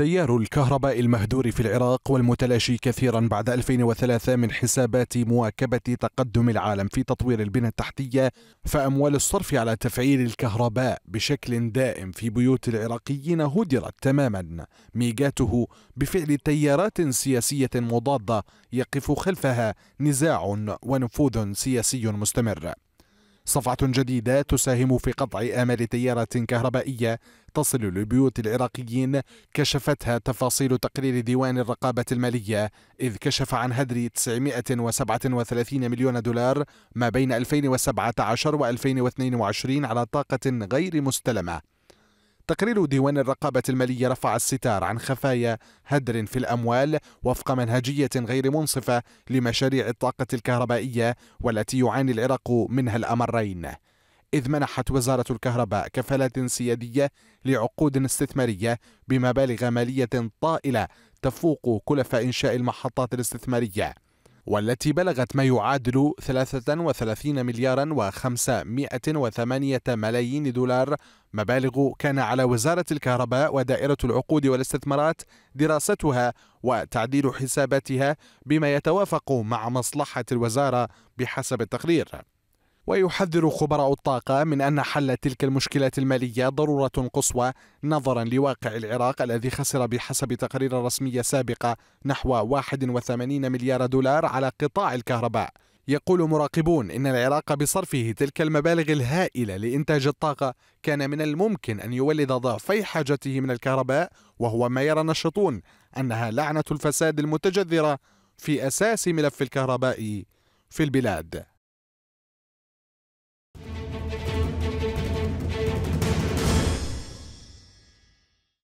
تيار الكهرباء المهدور في العراق والمتلاشي كثيرا بعد 2003 من حسابات مواكبة تقدم العالم في تطوير البنى التحتية فأموال الصرف على تفعيل الكهرباء بشكل دائم في بيوت العراقيين هدرت تماما ميجاته بفعل تيارات سياسية مضادة يقف خلفها نزاع ونفوذ سياسي مستمر صفعة جديدة تساهم في قطع آمال تيارات كهربائية تصل لبيوت العراقيين كشفتها تفاصيل تقرير ديوان الرقابة المالية إذ كشف عن هدر 937 مليون دولار ما بين 2017 و 2022 على طاقة غير مستلمة تقرير ديوان الرقابة المالية رفع الستار عن خفايا هدر في الأموال وفق منهجية غير منصفة لمشاريع الطاقة الكهربائية والتي يعاني العراق منها الأمرين إذ منحت وزارة الكهرباء كفالات سيادية لعقود استثمارية بمبالغ مالية طائلة تفوق كلف إنشاء المحطات الاستثمارية والتي بلغت ما يعادل 33 مليارا و508 ملايين دولار مبالغ كان على وزارة الكهرباء ودائرة العقود والاستثمارات دراستها وتعديل حساباتها بما يتوافق مع مصلحة الوزارة بحسب التقرير ويحذر خبراء الطاقة من أن حل تلك المشكلة المالية ضرورة قصوى نظرا لواقع العراق الذي خسر بحسب تقارير رسمية سابقة نحو 81 مليار دولار على قطاع الكهرباء يقول مراقبون إن العراق بصرفه تلك المبالغ الهائلة لإنتاج الطاقة كان من الممكن أن يولد ضعفي حاجته من الكهرباء وهو ما يرى النشطون أنها لعنة الفساد المتجذرة في أساس ملف الكهرباء في البلاد